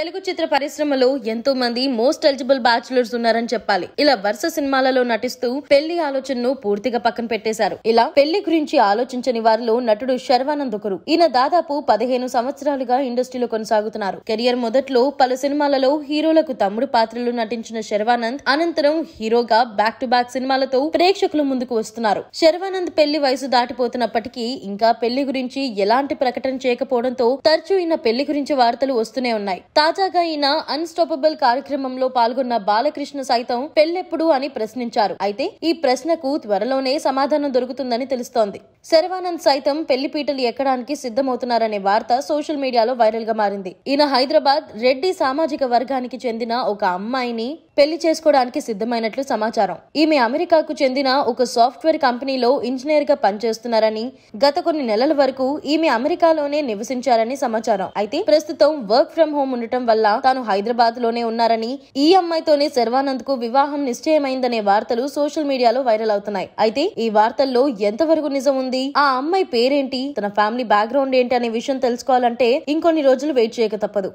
తెలుగు చిత్ర పరిశ్రమలో ఎంతో మంది మోస్ట్ ఎలిజిబుల్ బ్యాచులర్స్ ఉన్నారని చెప్పాలి ఇలా వరుస సినిమాలలో నటిస్తూ పెళ్లి ఆలోచనను పూర్తిగా పక్కన పెట్టేశారు ఇలా పెళ్లి గురించి ఆలోచించని వారిలో నటుడు శర్వానంద్ ఒకరు ఈయన దాదాపు పదిహేను సంవత్సరాలుగా ఇండస్ట్రీలో కొనసాగుతున్నారు కెరియర్ మొదట్లో పలు సినిమాలలో హీరోలకు తమ్ముడు పాత్రలు నటించిన శర్వానంద్ అనంతరం హీరోగా బ్యాక్ టు బ్యాక్ సినిమాలతో ప్రేక్షకుల ముందుకు వస్తున్నారు శర్వానంద్ పెళ్లి వయసు దాటిపోతున్నప్పటికీ ఇంకా పెళ్లి గురించి ఎలాంటి ప్రకటన చేయకపోవడంతో తరచూ ఈయన పెళ్లి గురించి వార్తలు వస్తూనే ఉన్నాయి తాజాగా ఈయన అన్స్టాపబుల్ కార్యక్రమంలో పాల్గొన్న బాలకృష్ణ సైతం పెళ్లెప్పుడు అని ప్రశ్నించారు అయితే ఈ ప్రశ్నకు త్వరలోనే సమాధానం దొరుకుతుందని తెలుస్తోంది శర్వానంద్ సైతం పెళ్లి పీటలు ఎక్కడానికి సిద్ధమవుతున్నారనే వార్త సోషల్ మీడియాలో వైరల్ గా మారింది ఈయన హైదరాబాద్ రెడ్డి సామాజిక వర్గానికి చెందిన ఒక అమ్మాయిని పెళ్లి చేసుకోవడానికి సిద్ధమైనట్లు సమాచారం ఈమె అమెరికాకు చెందిన ఒక సాఫ్ట్వేర్ కంపెనీలో ఇంజనీర్ గా పనిచేస్తున్నారని గత కొన్ని నెలల వరకు ఈమె అమెరికాలోనే నివసించారని సమాచారం అయితే ప్రస్తుతం వర్క్ ఫ్రం హోమ్ ఉండటం లేకపోవడం వల్ల తాను హైదరాబాద్ లోనే ఉన్నారని ఈ అమ్మాయితోనే శర్వానంద్ కు వివాహం నిశ్చయమైందనే వార్తలు సోషల్ మీడియాలో వైరల్ అవుతున్నాయి అయితే ఈ వార్తల్లో ఎంతవరకు నిజం ఉంది ఆ అమ్మాయి పేరేంటి తన ఫ్యామిలీ బ్యాక్గ్రౌండ్ ఏంటి అనే విషయం తెలుసుకోవాలంటే ఇంకొన్ని రోజులు వెయిట్ చేయక తప్పదు